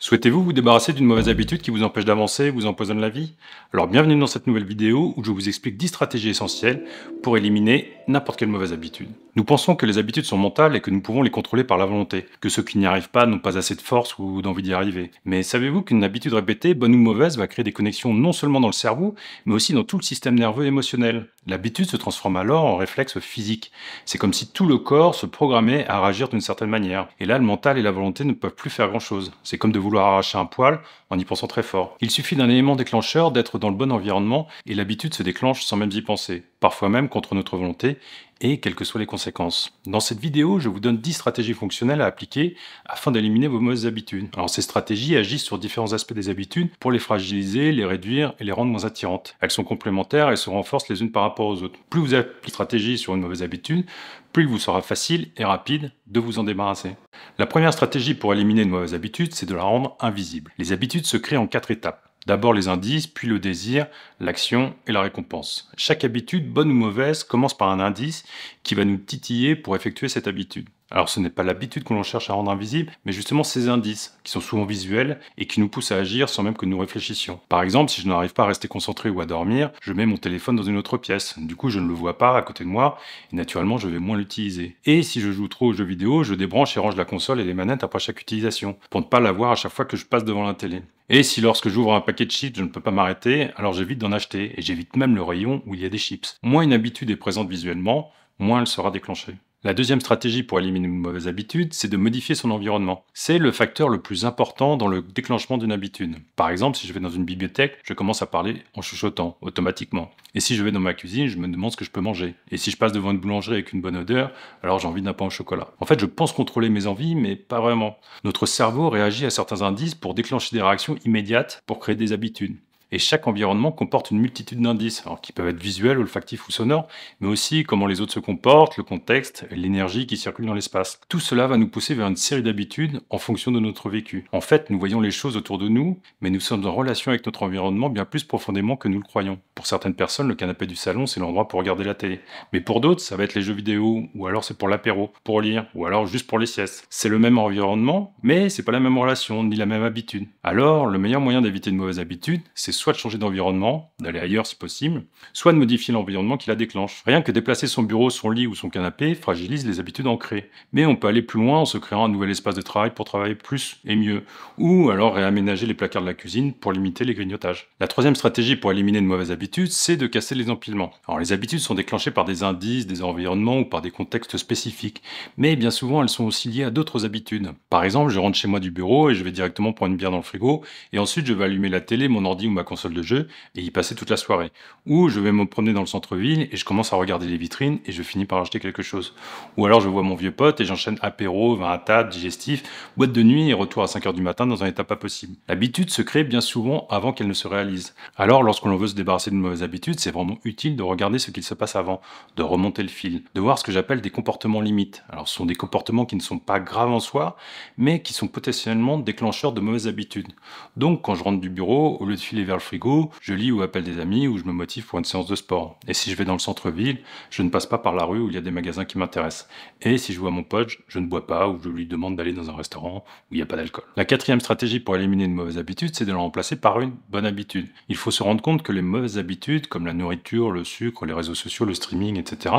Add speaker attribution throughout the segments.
Speaker 1: Souhaitez-vous vous débarrasser d'une mauvaise habitude qui vous empêche d'avancer vous empoisonne la vie Alors bienvenue dans cette nouvelle vidéo où je vous explique 10 stratégies essentielles pour éliminer n'importe quelle mauvaise habitude. Nous pensons que les habitudes sont mentales et que nous pouvons les contrôler par la volonté, que ceux qui n'y arrivent pas n'ont pas assez de force ou d'envie d'y arriver. Mais savez-vous qu'une habitude répétée, bonne ou mauvaise, va créer des connexions non seulement dans le cerveau, mais aussi dans tout le système nerveux émotionnel L'habitude se transforme alors en réflexe physique. C'est comme si tout le corps se programmait à réagir d'une certaine manière. Et là, le mental et la volonté ne peuvent plus faire grand-chose. C'est comme de vouloir arracher un poil en y pensant très fort. Il suffit d'un élément déclencheur, d'être dans le bon environnement, et l'habitude se déclenche sans même y penser, parfois même contre notre volonté, et quelles que soient les conséquences. Dans cette vidéo, je vous donne 10 stratégies fonctionnelles à appliquer afin d'éliminer vos mauvaises habitudes. Alors ces stratégies agissent sur différents aspects des habitudes pour les fragiliser, les réduire et les rendre moins attirantes. Elles sont complémentaires et se renforcent les unes par rapport aux autres. Plus vous appliquez de stratégie sur une mauvaise habitude, plus il vous sera facile et rapide de vous en débarrasser. La première stratégie pour éliminer une mauvaise habitude, c'est de la rendre invisible. Les habitudes se créent en quatre étapes. D'abord les indices, puis le désir, l'action et la récompense. Chaque habitude, bonne ou mauvaise, commence par un indice qui va nous titiller pour effectuer cette habitude. Alors ce n'est pas l'habitude que l'on cherche à rendre invisible, mais justement ces indices, qui sont souvent visuels et qui nous poussent à agir sans même que nous réfléchissions. Par exemple, si je n'arrive pas à rester concentré ou à dormir, je mets mon téléphone dans une autre pièce. Du coup, je ne le vois pas à côté de moi et naturellement, je vais moins l'utiliser. Et si je joue trop aux jeux vidéo, je débranche et range la console et les manettes après chaque utilisation, pour ne pas la voir à chaque fois que je passe devant la télé. Et si lorsque j'ouvre un paquet de chips, je ne peux pas m'arrêter, alors j'évite d'en acheter et j'évite même le rayon où il y a des chips. Moins une habitude est présente visuellement, moins elle sera déclenchée. La deuxième stratégie pour éliminer une mauvaise habitude, c'est de modifier son environnement. C'est le facteur le plus important dans le déclenchement d'une habitude. Par exemple, si je vais dans une bibliothèque, je commence à parler en chuchotant, automatiquement. Et si je vais dans ma cuisine, je me demande ce que je peux manger. Et si je passe devant une boulangerie avec une bonne odeur, alors j'ai envie d'un pain au chocolat. En fait, je pense contrôler mes envies, mais pas vraiment. Notre cerveau réagit à certains indices pour déclencher des réactions immédiates pour créer des habitudes. Et chaque environnement comporte une multitude d'indices, qui peuvent être visuels, olfactifs ou sonores, mais aussi comment les autres se comportent, le contexte, l'énergie qui circule dans l'espace. Tout cela va nous pousser vers une série d'habitudes en fonction de notre vécu. En fait, nous voyons les choses autour de nous, mais nous sommes en relation avec notre environnement bien plus profondément que nous le croyons. Pour certaines personnes, le canapé du salon, c'est l'endroit pour regarder la télé. Mais pour d'autres, ça va être les jeux vidéo, ou alors c'est pour l'apéro, pour lire, ou alors juste pour les siestes. C'est le même environnement, mais c'est pas la même relation, ni la même habitude. Alors, le meilleur moyen d'éviter une mauvaise habitude, c'est soit de changer d'environnement, d'aller ailleurs si possible, soit de modifier l'environnement qui la déclenche. Rien que déplacer son bureau, son lit ou son canapé fragilise les habitudes ancrées. Mais on peut aller plus loin en se créant un nouvel espace de travail pour travailler plus et mieux, ou alors réaménager les placards de la cuisine pour limiter les grignotages. La troisième stratégie pour éliminer de mauvaises habitudes, c'est de casser les empilements. Alors les habitudes sont déclenchées par des indices, des environnements ou par des contextes spécifiques, mais bien souvent elles sont aussi liées à d'autres habitudes. Par exemple, je rentre chez moi du bureau et je vais directement prendre une bière dans le frigo, et ensuite je vais allumer la télé, mon ordi ou ma console de jeu et y passer toute la soirée. Ou je vais me promener dans le centre-ville et je commence à regarder les vitrines et je finis par acheter quelque chose. Ou alors je vois mon vieux pote et j'enchaîne apéro, vin à table, digestif, boîte de nuit et retour à 5h du matin dans un état pas possible. L'habitude se crée bien souvent avant qu'elle ne se réalise. Alors lorsqu'on veut se débarrasser de mauvaise habitudes, c'est vraiment utile de regarder ce qu'il se passe avant, de remonter le fil, de voir ce que j'appelle des comportements limites. Alors ce sont des comportements qui ne sont pas graves en soi, mais qui sont potentiellement déclencheurs de mauvaises habitudes. Donc quand je rentre du bureau, au lieu de filer vers frigo, je lis ou appelle des amis ou je me motive pour une séance de sport. Et si je vais dans le centre-ville, je ne passe pas par la rue où il y a des magasins qui m'intéressent. Et si je vois mon pote, je ne bois pas ou je lui demande d'aller dans un restaurant où il n'y a pas d'alcool. La quatrième stratégie pour éliminer une mauvaise habitude, c'est de la remplacer par une bonne habitude. Il faut se rendre compte que les mauvaises habitudes, comme la nourriture, le sucre, les réseaux sociaux, le streaming, etc.,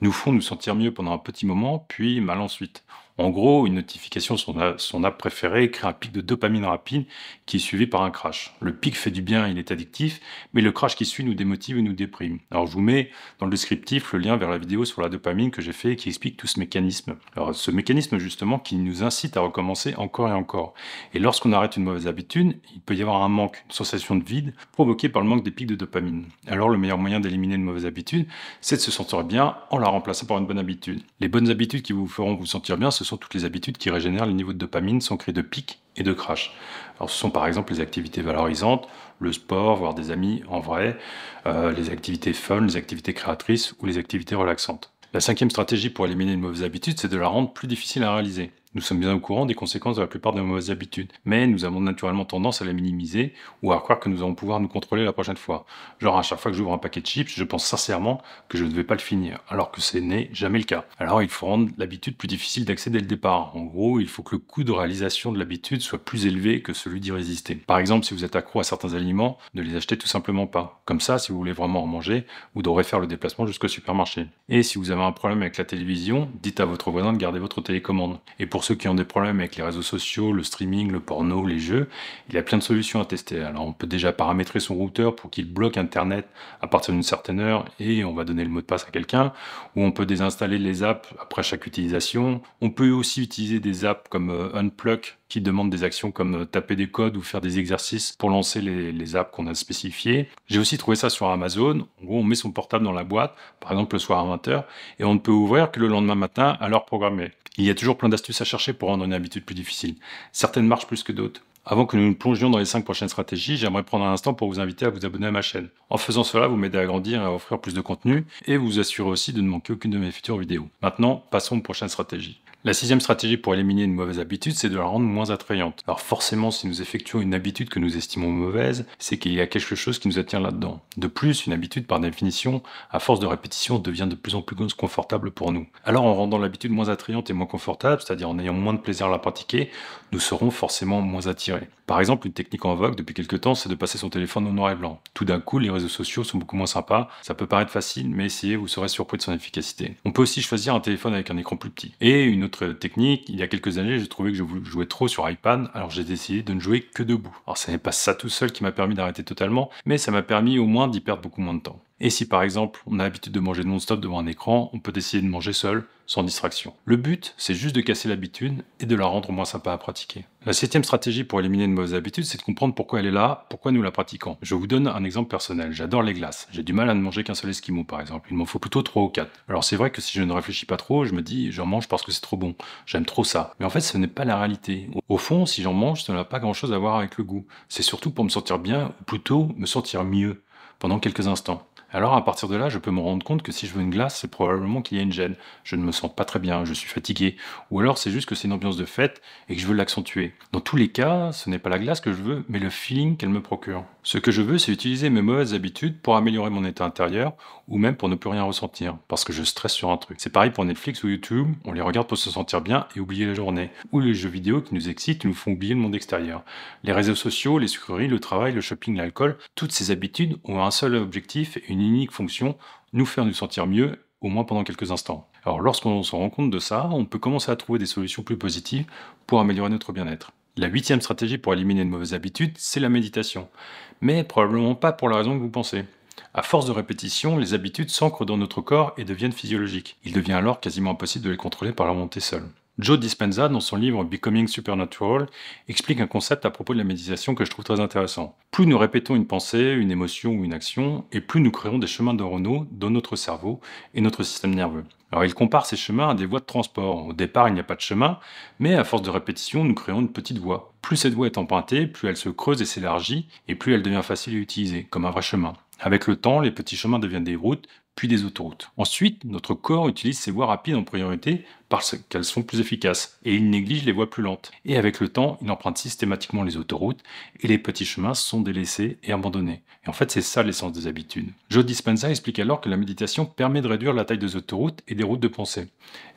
Speaker 1: nous font nous sentir mieux pendant un petit moment, puis mal ensuite. En gros, une notification sur son app préférée crée un pic de dopamine rapide qui est suivi par un crash. Le pic fait du bien, il est addictif, mais le crash qui suit nous démotive et nous déprime. Alors je vous mets dans le descriptif le lien vers la vidéo sur la dopamine que j'ai fait qui explique tout ce mécanisme. Alors ce mécanisme justement qui nous incite à recommencer encore et encore. Et lorsqu'on arrête une mauvaise habitude, il peut y avoir un manque, une sensation de vide provoquée par le manque des pics de dopamine. Alors le meilleur moyen d'éliminer une mauvaise habitude, c'est de se sentir bien en la remplaçant par une bonne habitude. Les bonnes habitudes qui vous feront vous sentir bien, ce sont toutes les habitudes qui régénèrent les niveaux de dopamine sont créées de pic et de crash. ce sont par exemple les activités valorisantes, le sport, voir des amis en vrai, euh, les activités fun, les activités créatrices ou les activités relaxantes. La cinquième stratégie pour éliminer une mauvaise habitude, c'est de la rendre plus difficile à réaliser. Nous sommes bien au courant des conséquences de la plupart de nos mauvaises habitudes, mais nous avons naturellement tendance à les minimiser ou à croire que nous allons pouvoir nous contrôler la prochaine fois. Genre à chaque fois que j'ouvre un paquet de chips, je pense sincèrement que je ne vais pas le finir, alors que ce n'est jamais le cas. Alors il faut rendre l'habitude plus difficile d'accès dès le départ. En gros, il faut que le coût de réalisation de l'habitude soit plus élevé que celui d'y résister. Par exemple, si vous êtes accro à certains aliments, ne les achetez tout simplement pas. Comme ça, si vous voulez vraiment en manger, vous devrez faire le déplacement jusqu'au supermarché. Et si vous avez un problème avec la télévision, dites à votre voisin de garder votre télécommande. Et pour ceux qui ont des problèmes avec les réseaux sociaux, le streaming, le porno, les jeux, il y a plein de solutions à tester. Alors on peut déjà paramétrer son routeur pour qu'il bloque Internet à partir d'une certaine heure et on va donner le mot de passe à quelqu'un, ou on peut désinstaller les apps après chaque utilisation. On peut aussi utiliser des apps comme euh, Unplug qui demandent des actions comme euh, taper des codes ou faire des exercices pour lancer les, apps qu'on a spécifiées. J'ai aussi trouvé ça sur Amazon. où on met son portable dans la boîte, par exemple le soir à 20h, et on ne peut ouvrir que le lendemain matin à l'heure programmée. Il y a toujours plein d'astuces à chercher pour rendre une habitude plus difficile. Certaines marchent plus que d'autres. Avant que nous nous plongions dans les 5 prochaines stratégies, j'aimerais prendre un instant pour vous inviter à vous abonner à ma chaîne. En faisant cela, vous m'aidez à grandir et à offrir plus de contenu, et vous assurez aussi de ne manquer aucune de mes futures vidéos. Maintenant, passons aux prochaines stratégies. La sixième stratégie pour éliminer une mauvaise habitude, c'est de la rendre moins attrayante. Alors forcément, si nous effectuons une habitude que nous estimons mauvaise, c'est qu'il y a quelque chose qui nous attire là-dedans. De plus, une habitude, par définition, à force de répétition, devient de plus en plus confortable pour nous. Alors en rendant l'habitude moins attrayante et moins confortable, c'est-à-dire en ayant moins de plaisir à la pratiquer, nous serons forcément moins attirés. Par exemple, une technique en vogue depuis quelques temps, c'est de passer son téléphone en noir et blanc. Tout d'un coup, les réseaux sociaux sont beaucoup moins sympas, ça peut paraître facile, mais essayez, vous serez surpris de son efficacité. On peut aussi choisir un téléphone avec un écran plus petit. Et une autre technique. Il y a quelques années, j'ai trouvé que je jouais trop sur iPad, alors j'ai décidé de ne jouer que debout. Alors ce n'est pas ça tout seul qui m'a permis d'arrêter totalement, mais ça m'a permis au moins d'y perdre beaucoup moins de temps. Et si par exemple on a l'habitude de manger non-stop devant un écran, on peut essayer de manger seul, sans distraction. Le but, c'est juste de casser l'habitude et de la rendre moins sympa à pratiquer. La septième stratégie pour éliminer une mauvaise habitude, c'est de comprendre pourquoi elle est là, pourquoi nous la pratiquons. Je vous donne un exemple personnel. J'adore les glaces. J'ai du mal à ne manger qu'un seul esquimau, par exemple. Il m'en faut plutôt trois ou 4. Alors c'est vrai que si je ne réfléchis pas trop, je me dis j'en mange parce que c'est trop bon. J'aime trop ça. Mais en fait, ce n'est pas la réalité. Au fond, si j'en mange, ça n'a pas grand chose à voir avec le goût. C'est surtout pour me sentir bien, ou plutôt me sentir mieux pendant quelques instants. Alors à partir de là, je peux me rendre compte que si je veux une glace, c'est probablement qu'il y a une gêne. Je ne me sens pas très bien, je suis fatigué. Ou alors c'est juste que c'est une ambiance de fête et que je veux l'accentuer. Dans tous les cas, ce n'est pas la glace que je veux, mais le feeling qu'elle me procure. Ce que je veux, c'est utiliser mes mauvaises habitudes pour améliorer mon état intérieur ou même pour ne plus rien ressentir, parce que je stresse sur un truc. C'est pareil pour Netflix ou YouTube, on les regarde pour se sentir bien et oublier la journée. Ou les jeux vidéo qui nous excitent nous font oublier le monde extérieur. Les réseaux sociaux, les sucreries, le travail, le shopping, l'alcool, toutes ces habitudes ont un seul objectif et une unique fonction, nous faire nous sentir mieux, au moins pendant quelques instants. Alors lorsqu'on se rend compte de ça, on peut commencer à trouver des solutions plus positives pour améliorer notre bien-être. La huitième stratégie pour éliminer de mauvaises habitudes, c'est la méditation. Mais probablement pas pour la raison que vous pensez. À force de répétition, les habitudes s'ancrent dans notre corps et deviennent physiologiques. Il devient alors quasiment impossible de les contrôler par la montée seule. Joe Dispenza, dans son livre Becoming Supernatural, explique un concept à propos de la méditation que je trouve très intéressant. Plus nous répétons une pensée, une émotion ou une action, et plus nous créons des chemins neuronaux dans notre cerveau et notre système nerveux. Alors il compare ces chemins à des voies de transport. Au départ, il n'y a pas de chemin, mais à force de répétition, nous créons une petite voie. Plus cette voie est empruntée, plus elle se creuse et s'élargit, et plus elle devient facile à utiliser, comme un vrai chemin. Avec le temps, les petits chemins deviennent des routes puis des autoroutes. Ensuite, notre corps utilise ses voies rapides en priorité parce qu'elles sont plus efficaces et il néglige les voies plus lentes. Et avec le temps, il emprunte systématiquement les autoroutes et les petits chemins sont délaissés et abandonnés. Et en fait, c'est ça l'essence des habitudes. Joe Dispenza explique alors que la méditation permet de réduire la taille des autoroutes et des routes de pensée.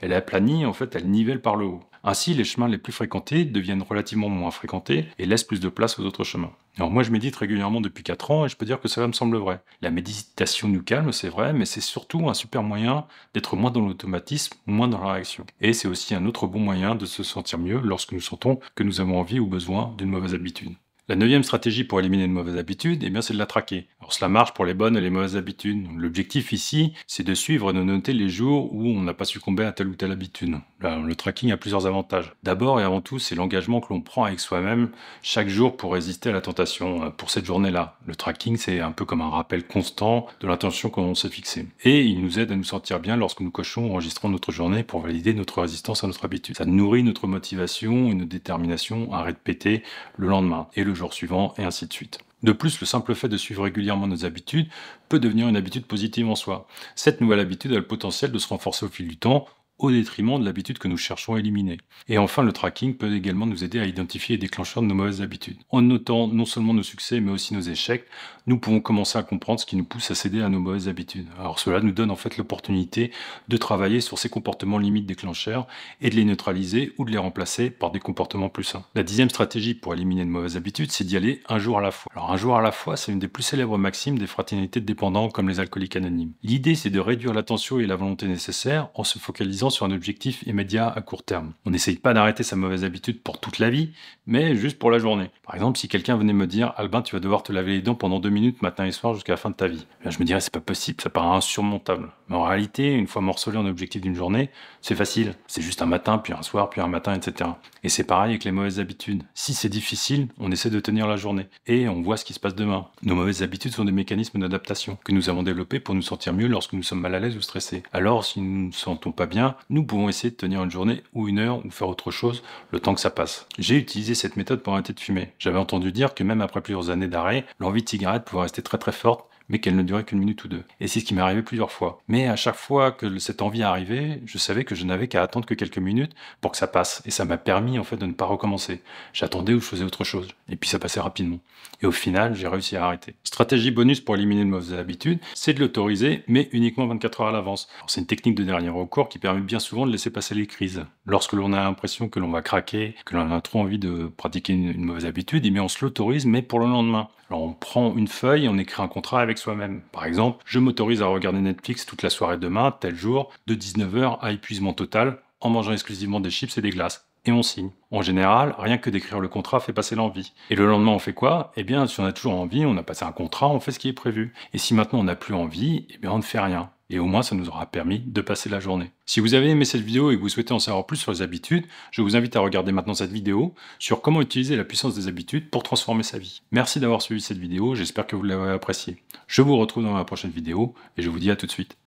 Speaker 1: Elle aplanie, en fait, elle nivelle par le haut. Ainsi, les chemins les plus fréquentés deviennent relativement moins fréquentés et laissent plus de place aux autres chemins. Alors moi je médite régulièrement depuis 4 ans et je peux dire que cela me semble vrai. La méditation nous calme, c'est vrai, mais c'est surtout un super moyen d'être moins dans l'automatisme, moins dans la réaction. Et c'est aussi un autre bon moyen de se sentir mieux lorsque nous sentons que nous avons envie ou besoin d'une mauvaise habitude. La neuvième stratégie pour éliminer une mauvaise habitude, eh c'est de la traquer. Alors, cela marche pour les bonnes et les mauvaises habitudes. L'objectif ici, c'est de suivre et de noter les jours où on n'a pas succombé à telle ou telle habitude. le tracking a plusieurs avantages. D'abord et avant tout, c'est l'engagement que l'on prend avec soi-même chaque jour pour résister à la tentation euh, pour cette journée-là. Le tracking, c'est un peu comme un rappel constant de l'intention qu'on s'est fixée. Et il nous aide à nous sentir bien lorsque nous cochons ou enregistrons notre journée pour valider notre résistance à notre habitude. Ça nourrit notre motivation et notre détermination à répéter le lendemain jour suivant, et ainsi de suite. De plus, le simple fait de suivre régulièrement nos habitudes peut devenir une habitude positive en soi. Cette nouvelle habitude a le potentiel de se renforcer au fil du temps au détriment de l'habitude que nous cherchons à éliminer. Et enfin, le tracking peut également nous aider à identifier les déclencheurs de nos mauvaises habitudes. En notant non seulement nos succès, mais aussi nos échecs, nous pouvons commencer à comprendre ce qui nous pousse à céder à nos mauvaises habitudes. Alors cela nous donne en fait l'opportunité de travailler sur ces comportements limites déclencheurs et de les neutraliser ou de les remplacer par des comportements plus sains. La dixième stratégie pour éliminer de mauvaises habitudes, c'est d'y aller un jour à la fois. Alors un jour à la fois, c'est une des plus célèbres maximes des fraternités de dépendants comme les alcooliques anonymes. L'idée, c'est de réduire l'attention et la volonté nécessaire en se focalisant sur un objectif immédiat à court terme. On n'essaye pas d'arrêter sa mauvaise habitude pour toute la vie, mais juste pour la journée. Par exemple, si quelqu'un venait me dire Albin, tu vas devoir te laver les dents pendant deux minutes matin et soir jusqu'à la fin de ta vie, je me dirais c'est pas possible, ça paraît insurmontable. Mais en réalité, une fois morcelé en objectif d'une journée, c'est facile. C'est juste un matin, puis un soir, puis un matin, etc. Et c'est pareil avec les mauvaises habitudes. Si c'est difficile, on essaie de tenir la journée. Et on voit ce qui se passe demain. Nos mauvaises habitudes sont des mécanismes d'adaptation que nous avons développés pour nous sentir mieux lorsque nous sommes mal à l'aise ou stressés. Alors, si nous ne nous sentons pas bien, nous pouvons essayer de tenir une journée ou une heure ou faire autre chose le temps que ça passe. J'ai utilisé cette méthode pour arrêter de fumer. J'avais entendu dire que même après plusieurs années d'arrêt, l'envie de cigarette pouvait rester très très forte mais qu'elle ne durait qu'une minute ou deux. Et c'est ce qui m'est arrivé plusieurs fois. Mais à chaque fois que cette envie arrivait, je savais que je n'avais qu'à attendre que quelques minutes pour que ça passe. Et ça m'a permis en fait de ne pas recommencer. J'attendais ou je faisais autre chose. Et puis ça passait rapidement. Et au final, j'ai réussi à arrêter. Stratégie bonus pour éliminer une mauvaise habitude, c'est de l'autoriser, mais uniquement 24 heures à l'avance. C'est une technique de dernier recours qui permet bien souvent de laisser passer les crises. Lorsque l'on a l'impression que l'on va craquer, que l'on a trop envie de pratiquer une, mauvaise habitude, et eh on se l'autorise, mais pour le lendemain. Alors on prend une feuille, on écrit un contrat avec soi-même. Par exemple, je m'autorise à regarder Netflix toute la soirée demain, tel jour, de 19h à épuisement total, en mangeant exclusivement des chips et des glaces. Et on signe. En général, rien que d'écrire le contrat fait passer l'envie. Et le lendemain, on fait quoi Eh bien, si on a toujours envie, on a passé un contrat, on fait ce qui est prévu. Et si maintenant on n'a plus envie, eh bien, on ne fait rien et au moins ça nous aura permis de passer la journée. Si vous avez aimé cette vidéo et que vous souhaitez en savoir plus sur les habitudes, je vous invite à regarder maintenant cette vidéo sur comment utiliser la puissance des habitudes pour transformer sa vie. Merci d'avoir suivi cette vidéo, j'espère que vous l'avez appréciée. Je vous retrouve dans ma prochaine vidéo et je vous dis à tout de suite.